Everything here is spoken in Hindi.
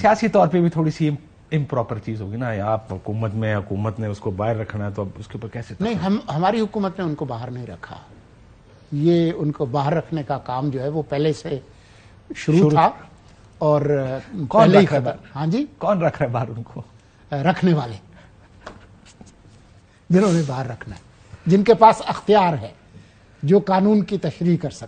सियासी तौर पर भी थोड़ी सी इम्प्रॉपर चीज होगी ना आप हुकूमत में हुकूमत ने उसको बाहर रखना है तो अब उसके ऊपर कैसे नहीं हम हमारी हुकूमत ने उनको बाहर नहीं रखा ये उनको बाहर रखने का काम जो है वो पहले से शुरू था और कौन पहले ही खबर हाँ जी कौन रख रहा है बाहर उनको रखने वाले जिन्होंने बाहर रखना है जिनके पास अख्तियार है जो कानून की तशरी कर सकते